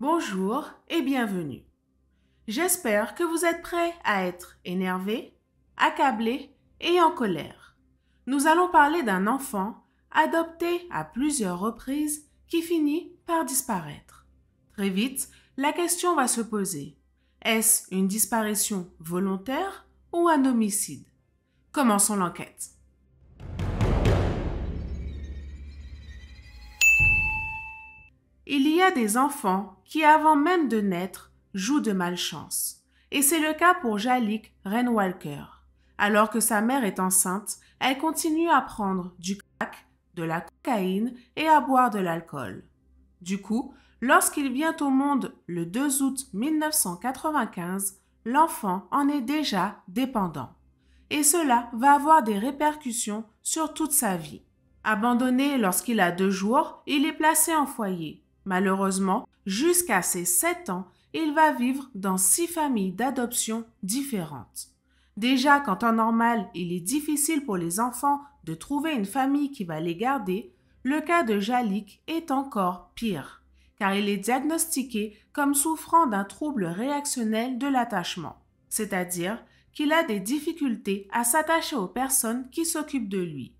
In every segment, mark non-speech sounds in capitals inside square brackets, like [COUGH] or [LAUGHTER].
Bonjour et bienvenue. J'espère que vous êtes prêts à être énervé, accablé et en colère. Nous allons parler d'un enfant adopté à plusieurs reprises qui finit par disparaître. Très vite, la question va se poser. Est-ce une disparition volontaire ou un homicide Commençons l'enquête. Il y a des enfants qui, avant même de naître, jouent de malchance. Et c'est le cas pour Jalik Renwalker. Alors que sa mère est enceinte, elle continue à prendre du crack, de la cocaïne et à boire de l'alcool. Du coup, lorsqu'il vient au monde le 2 août 1995, l'enfant en est déjà dépendant. Et cela va avoir des répercussions sur toute sa vie. Abandonné lorsqu'il a deux jours, il est placé en foyer. Malheureusement, jusqu'à ses 7 ans, il va vivre dans six familles d'adoption différentes. Déjà quand en normal, il est difficile pour les enfants de trouver une famille qui va les garder, le cas de Jalik est encore pire, car il est diagnostiqué comme souffrant d'un trouble réactionnel de l'attachement, c'est-à-dire qu'il a des difficultés à s'attacher aux personnes qui s'occupent de lui.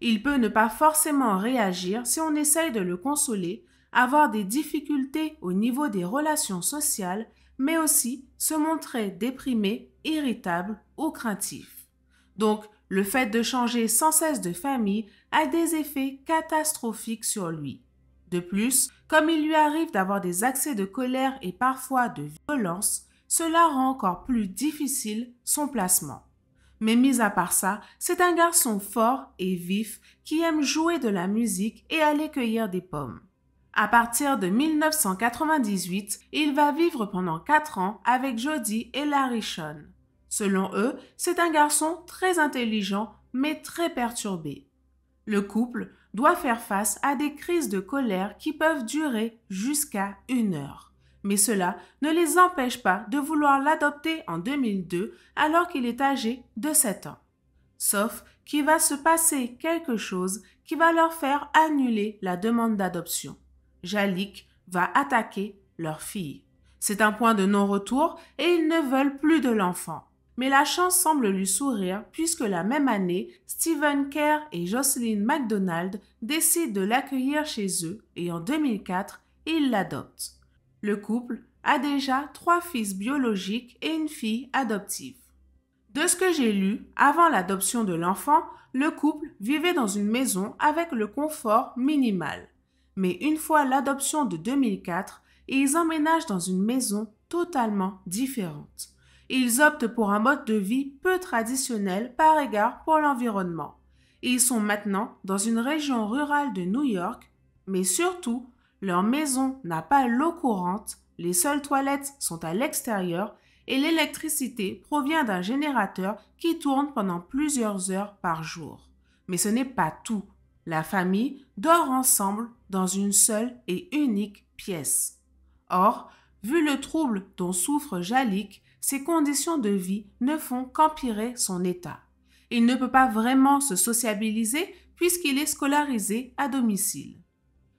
Il peut ne pas forcément réagir si on essaye de le consoler, avoir des difficultés au niveau des relations sociales, mais aussi se montrer déprimé, irritable ou craintif. Donc, le fait de changer sans cesse de famille a des effets catastrophiques sur lui. De plus, comme il lui arrive d'avoir des accès de colère et parfois de violence, cela rend encore plus difficile son placement. Mais mis à part ça, c'est un garçon fort et vif qui aime jouer de la musique et aller cueillir des pommes. À partir de 1998, il va vivre pendant 4 ans avec Jody et Larry Sean. Selon eux, c'est un garçon très intelligent mais très perturbé. Le couple doit faire face à des crises de colère qui peuvent durer jusqu'à une heure. Mais cela ne les empêche pas de vouloir l'adopter en 2002 alors qu'il est âgé de 7 ans. Sauf qu'il va se passer quelque chose qui va leur faire annuler la demande d'adoption. Jalik va attaquer leur fille. C'est un point de non-retour et ils ne veulent plus de l'enfant. Mais la chance semble lui sourire puisque la même année, Stephen Kerr et Jocelyn MacDonald décident de l'accueillir chez eux et en 2004, ils l'adoptent. Le couple a déjà trois fils biologiques et une fille adoptive. De ce que j'ai lu, avant l'adoption de l'enfant, le couple vivait dans une maison avec le confort minimal mais une fois l'adoption de 2004, ils emménagent dans une maison totalement différente. Ils optent pour un mode de vie peu traditionnel par égard pour l'environnement. Ils sont maintenant dans une région rurale de New York, mais surtout, leur maison n'a pas l'eau courante, les seules toilettes sont à l'extérieur et l'électricité provient d'un générateur qui tourne pendant plusieurs heures par jour. Mais ce n'est pas tout. La famille dort ensemble dans une seule et unique pièce. Or, vu le trouble dont souffre Jalik, ses conditions de vie ne font qu'empirer son état. Il ne peut pas vraiment se sociabiliser puisqu'il est scolarisé à domicile.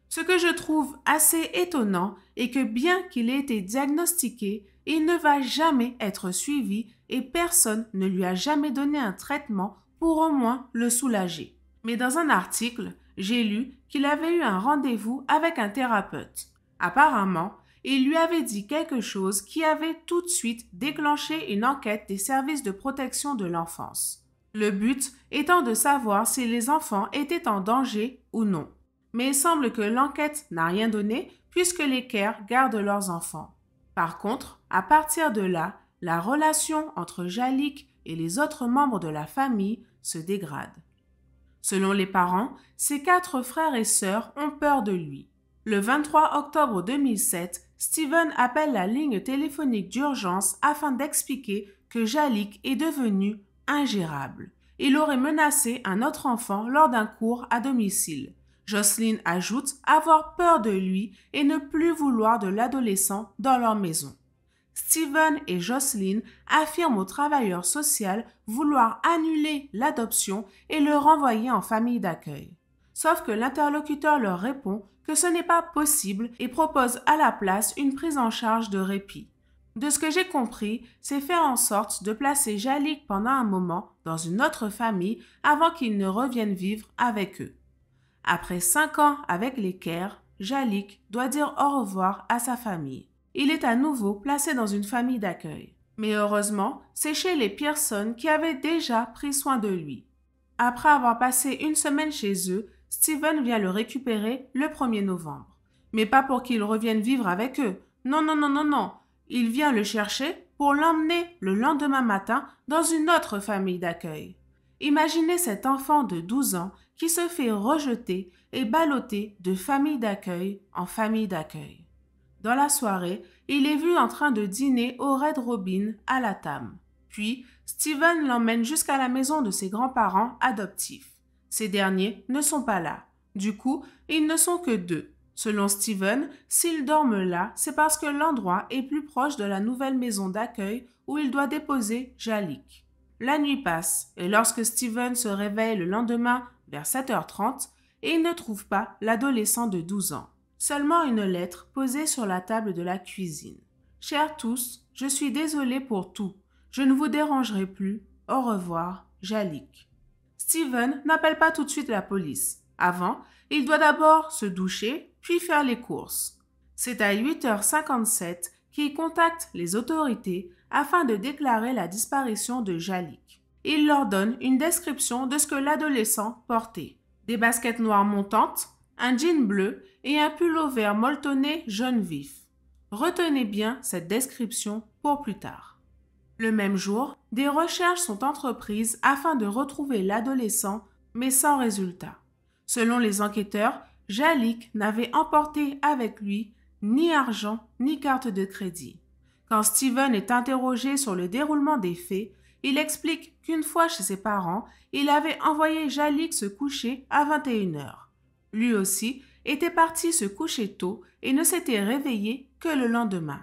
Ce que je trouve assez étonnant est que bien qu'il ait été diagnostiqué, il ne va jamais être suivi et personne ne lui a jamais donné un traitement pour au moins le soulager. Mais dans un article, j'ai lu qu'il avait eu un rendez-vous avec un thérapeute. Apparemment, il lui avait dit quelque chose qui avait tout de suite déclenché une enquête des services de protection de l'enfance. Le but étant de savoir si les enfants étaient en danger ou non. Mais il semble que l'enquête n'a rien donné puisque les CARE gardent leurs enfants. Par contre, à partir de là, la relation entre Jalik et les autres membres de la famille se dégrade. Selon les parents, ses quatre frères et sœurs ont peur de lui. Le 23 octobre 2007, Steven appelle la ligne téléphonique d'urgence afin d'expliquer que Jalik est devenu ingérable. Il aurait menacé un autre enfant lors d'un cours à domicile. Jocelyn ajoute avoir peur de lui et ne plus vouloir de l'adolescent dans leur maison. Steven et Jocelyn affirment au travailleur social vouloir annuler l'adoption et le renvoyer en famille d'accueil. Sauf que l'interlocuteur leur répond que ce n'est pas possible et propose à la place une prise en charge de répit. De ce que j'ai compris, c'est faire en sorte de placer Jalik pendant un moment dans une autre famille avant qu'il ne revienne vivre avec eux. Après cinq ans avec les Kerr, Jalik doit dire au revoir à sa famille il est à nouveau placé dans une famille d'accueil. Mais heureusement, c'est chez les personnes qui avaient déjà pris soin de lui. Après avoir passé une semaine chez eux, Steven vient le récupérer le 1er novembre. Mais pas pour qu'il revienne vivre avec eux. Non, non, non, non, non. Il vient le chercher pour l'emmener le lendemain matin dans une autre famille d'accueil. Imaginez cet enfant de 12 ans qui se fait rejeter et balloter de famille d'accueil en famille d'accueil. Dans la soirée, il est vu en train de dîner au Red Robin à la Tam. Puis, Steven l'emmène jusqu'à la maison de ses grands-parents adoptifs. Ces derniers ne sont pas là. Du coup, ils ne sont que deux. Selon Steven, s'ils dorment là, c'est parce que l'endroit est plus proche de la nouvelle maison d'accueil où il doit déposer Jalik. La nuit passe, et lorsque Steven se réveille le lendemain vers 7h30, il ne trouve pas l'adolescent de 12 ans. Seulement une lettre posée sur la table de la cuisine. Chers tous, je suis désolé pour tout. Je ne vous dérangerai plus. Au revoir, Jalik. Steven n'appelle pas tout de suite la police. Avant, il doit d'abord se doucher, puis faire les courses. C'est à 8h57 qu'il contacte les autorités afin de déclarer la disparition de Jalik. Il leur donne une description de ce que l'adolescent portait. Des baskets noires montantes, un jean bleu et un vert molletonné jaune vif. Retenez bien cette description pour plus tard. Le même jour, des recherches sont entreprises afin de retrouver l'adolescent, mais sans résultat. Selon les enquêteurs, Jalik n'avait emporté avec lui ni argent ni carte de crédit. Quand Steven est interrogé sur le déroulement des faits, il explique qu'une fois chez ses parents, il avait envoyé Jalik se coucher à 21 h lui aussi, était parti se coucher tôt et ne s'était réveillé que le lendemain.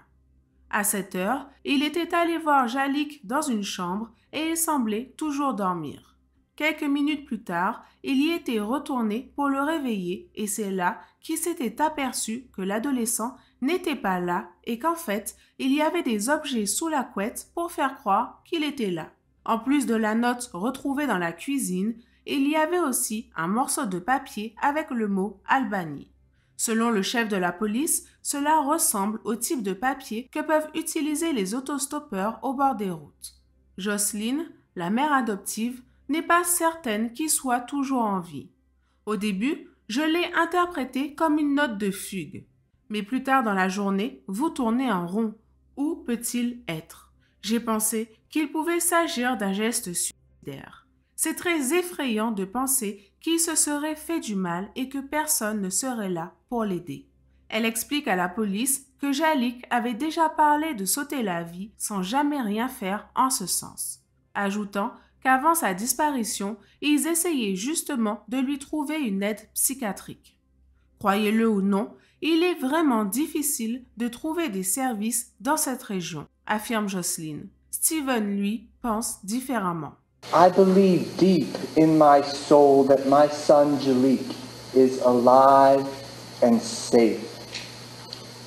À cette heure, il était allé voir Jalik dans une chambre et il semblait toujours dormir. Quelques minutes plus tard, il y était retourné pour le réveiller et c'est là qu'il s'était aperçu que l'adolescent n'était pas là et qu'en fait, il y avait des objets sous la couette pour faire croire qu'il était là. En plus de la note retrouvée dans la cuisine, il y avait aussi un morceau de papier avec le mot Albanie. Selon le chef de la police, cela ressemble au type de papier que peuvent utiliser les autostoppeurs au bord des routes. Jocelyne, la mère adoptive, n'est pas certaine qu'il soit toujours en vie. Au début, je l'ai interprété comme une note de fugue. Mais plus tard dans la journée, vous tournez en rond. Où peut-il être J'ai pensé qu'il pouvait s'agir d'un geste suicidaire. C'est très effrayant de penser qu'il se serait fait du mal et que personne ne serait là pour l'aider. Elle explique à la police que Jalik avait déjà parlé de sauter la vie sans jamais rien faire en ce sens, ajoutant qu'avant sa disparition, ils essayaient justement de lui trouver une aide psychiatrique. Croyez-le ou non, il est vraiment difficile de trouver des services dans cette région, affirme Jocelyne. Steven, lui, pense différemment. I believe deep in my soul that my son Jalik is alive and safe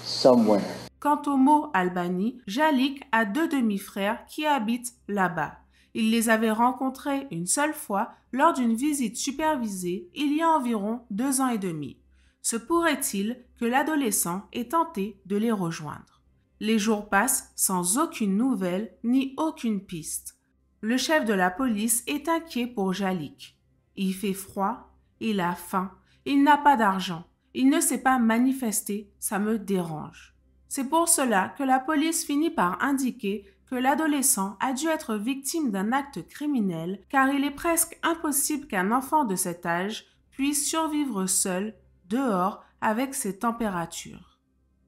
somewhere. Quant au mot Albanie, Jalik a deux demi-frères qui habitent là-bas. Il les avait rencontrés une seule fois lors d'une visite supervisée il y a environ deux ans et demi. Se pourrait-il que l'adolescent ait tenté de les rejoindre Les jours passent sans aucune nouvelle ni aucune piste. Le chef de la police est inquiet pour Jalik. Il fait froid, il a faim, il n'a pas d'argent, il ne s'est pas manifesté. ça me dérange. C'est pour cela que la police finit par indiquer que l'adolescent a dû être victime d'un acte criminel car il est presque impossible qu'un enfant de cet âge puisse survivre seul, dehors, avec ces températures.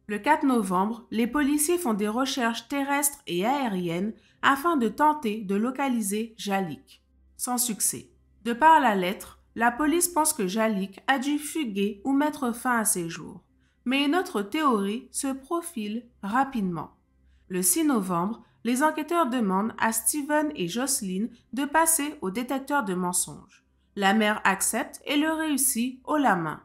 Le 4 novembre, les policiers font des recherches terrestres et aériennes afin de tenter de localiser Jalik. Sans succès. De par la lettre, la police pense que Jalik a dû fuguer ou mettre fin à ses jours. Mais autre théorie se profile rapidement. Le 6 novembre, les enquêteurs demandent à Steven et Jocelyne de passer au détecteur de mensonges. La mère accepte et le réussit haut la main.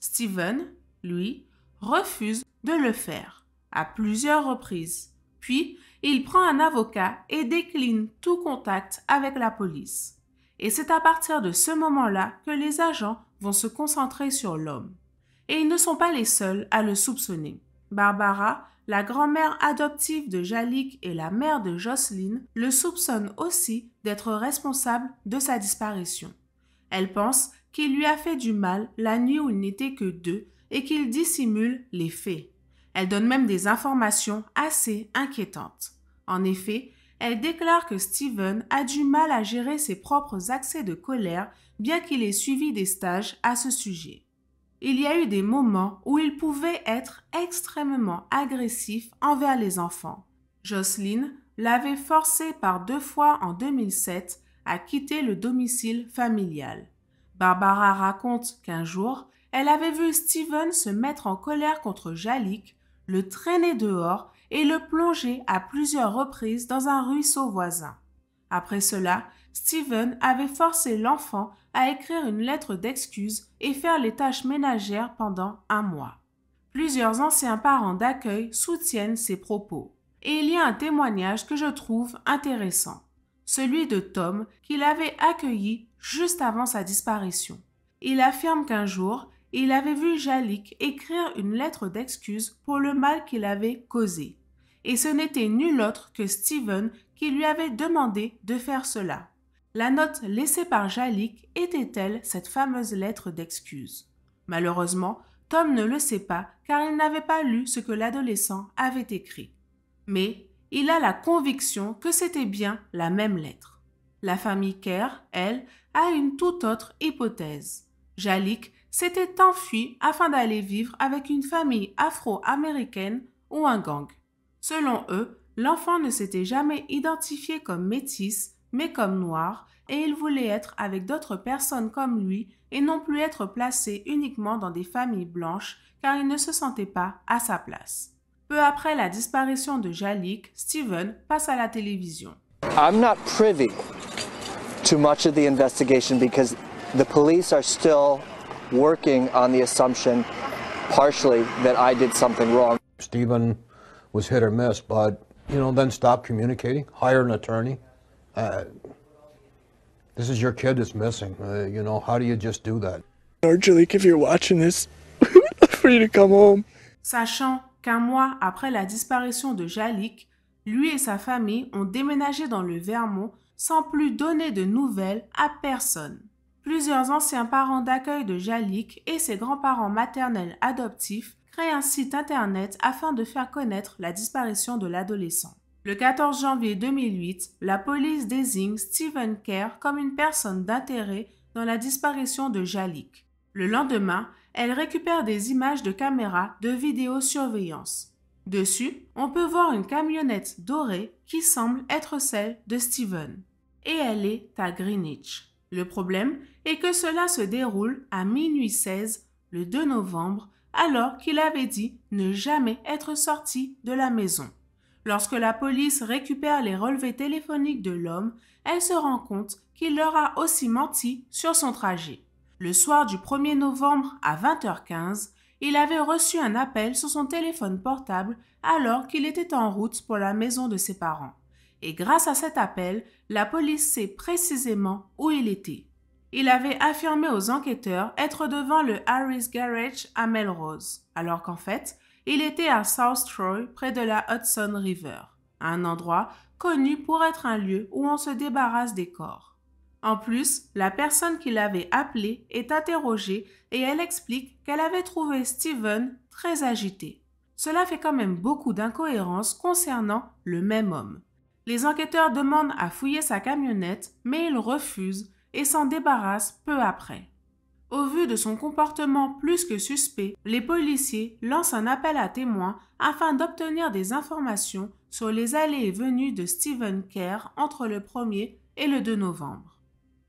Steven, lui, refuse de le faire à plusieurs reprises. Puis, il prend un avocat et décline tout contact avec la police. Et c'est à partir de ce moment-là que les agents vont se concentrer sur l'homme. Et ils ne sont pas les seuls à le soupçonner. Barbara, la grand-mère adoptive de Jalik et la mère de Jocelyne, le soupçonne aussi d'être responsable de sa disparition. Elle pense qu'il lui a fait du mal la nuit où il n'était que deux et qu'il dissimule les faits. Elle donne même des informations assez inquiétantes. En effet, elle déclare que Stephen a du mal à gérer ses propres accès de colère, bien qu'il ait suivi des stages à ce sujet. Il y a eu des moments où il pouvait être extrêmement agressif envers les enfants. Jocelyn l'avait forcé par deux fois en 2007 à quitter le domicile familial. Barbara raconte qu'un jour, elle avait vu Stephen se mettre en colère contre Jalik le traîner dehors et le plonger à plusieurs reprises dans un ruisseau voisin. Après cela, Stephen avait forcé l'enfant à écrire une lettre d'excuse et faire les tâches ménagères pendant un mois. Plusieurs anciens parents d'accueil soutiennent ces propos. Et il y a un témoignage que je trouve intéressant, celui de Tom qu'il avait accueilli juste avant sa disparition. Il affirme qu'un jour, il avait vu Jalik écrire une lettre d'excuse pour le mal qu'il avait causé. Et ce n'était nul autre que Steven qui lui avait demandé de faire cela. La note laissée par Jalik était-elle cette fameuse lettre d'excuse Malheureusement, Tom ne le sait pas car il n'avait pas lu ce que l'adolescent avait écrit. Mais il a la conviction que c'était bien la même lettre. La famille Kerr, elle, a une toute autre hypothèse. Jalik s'était enfui afin d'aller vivre avec une famille afro-américaine ou un gang. Selon eux, l'enfant ne s'était jamais identifié comme métis, mais comme noir, et il voulait être avec d'autres personnes comme lui et non plus être placé uniquement dans des familles blanches car il ne se sentait pas à sa place. Peu après la disparition de Jalik, Steven passe à la télévision. I'm not privy to much of the investigation because the police are still working on the assumption, partially, that I did something wrong. Stephen was hit or miss, but, you know, then stop communicating, hire an attorney. Uh, this is your kid that's missing. Uh, you know, how do you just do that? Angelique, if you're watching this, [LAUGHS] to come home. Sachant qu'un mois après la disparition de Jalik, lui et sa famille ont déménagé dans le Vermont sans plus donner de nouvelles à personne. Plusieurs anciens parents d'accueil de Jalik et ses grands-parents maternels adoptifs créent un site internet afin de faire connaître la disparition de l'adolescent. Le 14 janvier 2008, la police désigne Stephen Kerr comme une personne d'intérêt dans la disparition de Jalik. Le lendemain, elle récupère des images de caméras de vidéosurveillance. Dessus, on peut voir une camionnette dorée qui semble être celle de Steven. Et elle est à Greenwich. Le problème, et que cela se déroule à minuit 16 le 2 novembre alors qu'il avait dit ne jamais être sorti de la maison. Lorsque la police récupère les relevés téléphoniques de l'homme, elle se rend compte qu'il leur a aussi menti sur son trajet. Le soir du 1er novembre à 20h15, il avait reçu un appel sur son téléphone portable alors qu'il était en route pour la maison de ses parents. Et grâce à cet appel, la police sait précisément où il était. Il avait affirmé aux enquêteurs être devant le Harris Garage à Melrose, alors qu'en fait, il était à South Troy, près de la Hudson River, un endroit connu pour être un lieu où on se débarrasse des corps. En plus, la personne qui l'avait appelé est interrogée et elle explique qu'elle avait trouvé Steven très agité. Cela fait quand même beaucoup d'incohérences concernant le même homme. Les enquêteurs demandent à fouiller sa camionnette, mais ils refuse et s'en débarrasse peu après. Au vu de son comportement plus que suspect, les policiers lancent un appel à témoins afin d'obtenir des informations sur les allées et venues de Stephen Kerr entre le 1er et le 2 novembre.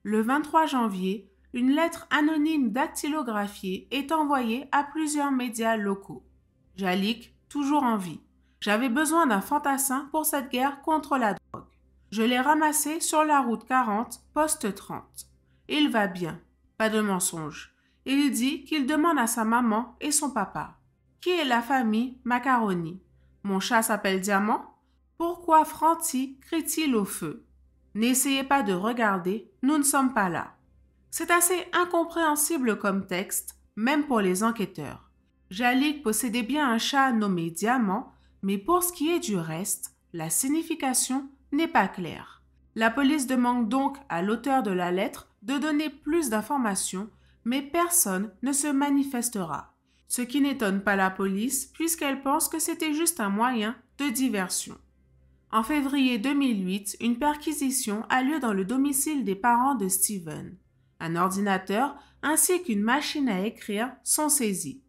Le 23 janvier, une lettre anonyme dactylographiée est envoyée à plusieurs médias locaux. Jalik, toujours en vie. J'avais besoin d'un fantassin pour cette guerre contre la drogue. Je l'ai ramassé sur la route 40, poste 30. Il va bien, pas de mensonge. Il dit qu'il demande à sa maman et son papa. Qui est la famille Macaroni Mon chat s'appelle Diamant Pourquoi Franti crie-t-il au feu N'essayez pas de regarder, nous ne sommes pas là. C'est assez incompréhensible comme texte, même pour les enquêteurs. Jalik possédait bien un chat nommé Diamant, mais pour ce qui est du reste, la signification n'est pas clair. La police demande donc à l'auteur de la lettre de donner plus d'informations, mais personne ne se manifestera. Ce qui n'étonne pas la police puisqu'elle pense que c'était juste un moyen de diversion. En février 2008, une perquisition a lieu dans le domicile des parents de Steven. Un ordinateur ainsi qu'une machine à écrire sont saisis.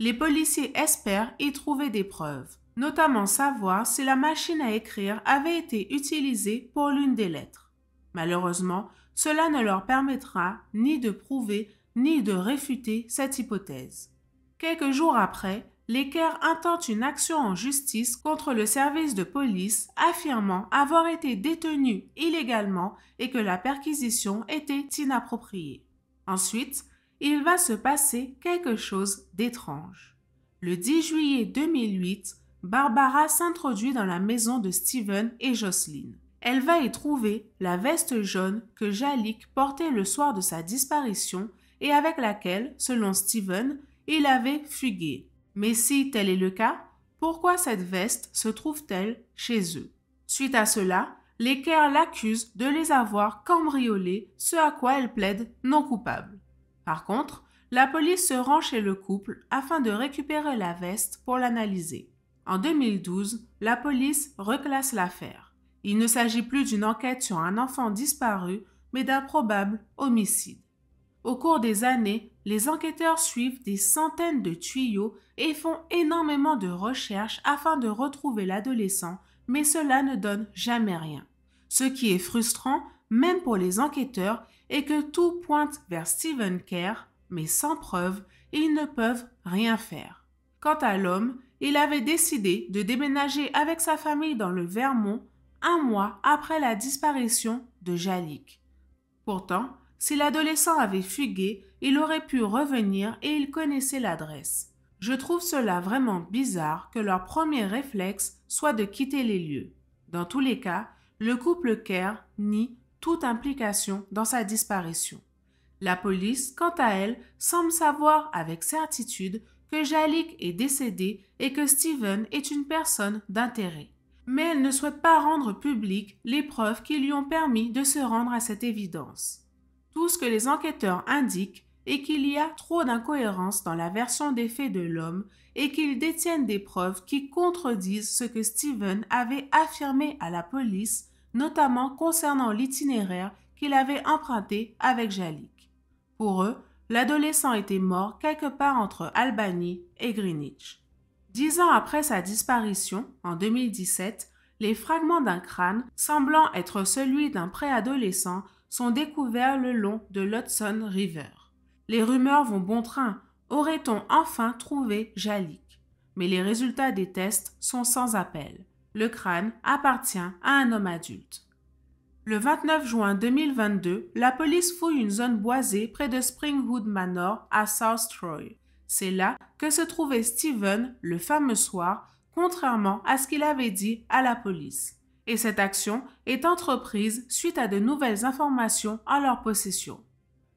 Les policiers espèrent y trouver des preuves notamment savoir si la machine à écrire avait été utilisée pour l'une des lettres. Malheureusement, cela ne leur permettra ni de prouver ni de réfuter cette hypothèse. Quelques jours après, les l'équerre intentent une action en justice contre le service de police affirmant avoir été détenu illégalement et que la perquisition était inappropriée. Ensuite, il va se passer quelque chose d'étrange. Le 10 juillet 2008, Barbara s'introduit dans la maison de Steven et Jocelyn. Elle va y trouver la veste jaune que Jalik portait le soir de sa disparition et avec laquelle, selon Stephen, il avait fugué. Mais si tel est le cas, pourquoi cette veste se trouve-t-elle chez eux Suite à cela, les Kerr l'accusent de les avoir cambriolés, ce à quoi elle plaide non coupable. Par contre, la police se rend chez le couple afin de récupérer la veste pour l'analyser. En 2012, la police reclasse l'affaire. Il ne s'agit plus d'une enquête sur un enfant disparu, mais d'un probable homicide. Au cours des années, les enquêteurs suivent des centaines de tuyaux et font énormément de recherches afin de retrouver l'adolescent, mais cela ne donne jamais rien. Ce qui est frustrant, même pour les enquêteurs, est que tout pointe vers Steven Kerr, mais sans preuve, ils ne peuvent rien faire. Quant à l'homme, il avait décidé de déménager avec sa famille dans le Vermont un mois après la disparition de Jalik. Pourtant, si l'adolescent avait fugué, il aurait pu revenir et il connaissait l'adresse. Je trouve cela vraiment bizarre que leur premier réflexe soit de quitter les lieux. Dans tous les cas, le couple Kerr nie toute implication dans sa disparition. La police, quant à elle, semble savoir avec certitude que Jalik est décédé et que Steven est une personne d'intérêt. Mais elle ne souhaite pas rendre publiques les preuves qui lui ont permis de se rendre à cette évidence. Tout ce que les enquêteurs indiquent est qu'il y a trop d'incohérences dans la version des faits de l'homme et qu'ils détiennent des preuves qui contredisent ce que Steven avait affirmé à la police, notamment concernant l'itinéraire qu'il avait emprunté avec Jalik. Pour eux, l'adolescent était mort quelque part entre Albany et Greenwich. Dix ans après sa disparition, en 2017, les fragments d'un crâne, semblant être celui d'un préadolescent, sont découverts le long de l'Hudson River. Les rumeurs vont bon train. Aurait-on enfin trouvé Jalik Mais les résultats des tests sont sans appel. Le crâne appartient à un homme adulte. Le 29 juin 2022, la police fouille une zone boisée près de Springwood Manor à South Troy. C'est là que se trouvait Steven le fameux soir, contrairement à ce qu'il avait dit à la police. Et cette action est entreprise suite à de nouvelles informations en leur possession.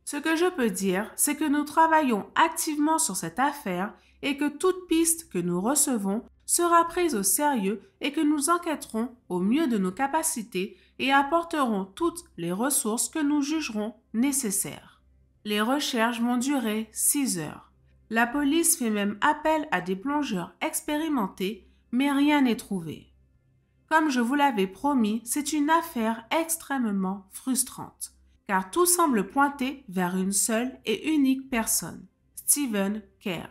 Ce que je peux dire, c'est que nous travaillons activement sur cette affaire et que toute piste que nous recevons sera prise au sérieux et que nous enquêterons au mieux de nos capacités et apporteront toutes les ressources que nous jugerons nécessaires. Les recherches vont durer six heures. La police fait même appel à des plongeurs expérimentés, mais rien n'est trouvé. Comme je vous l'avais promis, c'est une affaire extrêmement frustrante, car tout semble pointer vers une seule et unique personne, Stephen Kerr.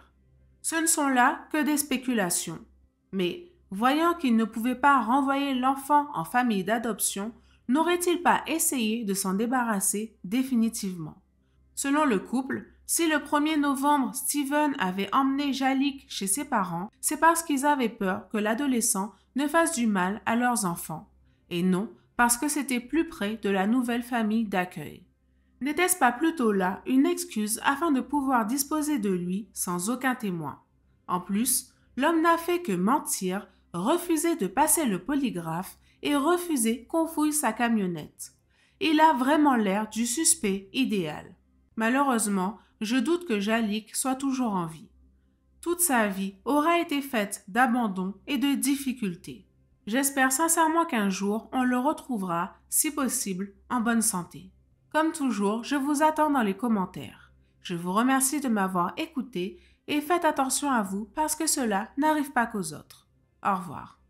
Ce ne sont là que des spéculations, mais voyant qu'il ne pouvait pas renvoyer l'enfant en famille d'adoption, n'aurait-il pas essayé de s'en débarrasser définitivement Selon le couple, si le 1er novembre Steven avait emmené Jalik chez ses parents, c'est parce qu'ils avaient peur que l'adolescent ne fasse du mal à leurs enfants, et non parce que c'était plus près de la nouvelle famille d'accueil. N'était-ce pas plutôt là une excuse afin de pouvoir disposer de lui sans aucun témoin En plus, l'homme n'a fait que mentir, refuser de passer le polygraphe et refusé qu'on fouille sa camionnette. Il a vraiment l'air du suspect idéal. Malheureusement, je doute que Jalik soit toujours en vie. Toute sa vie aura été faite d'abandon et de difficultés. J'espère sincèrement qu'un jour on le retrouvera, si possible, en bonne santé. Comme toujours, je vous attends dans les commentaires. Je vous remercie de m'avoir écouté et faites attention à vous parce que cela n'arrive pas qu'aux autres. Au revoir.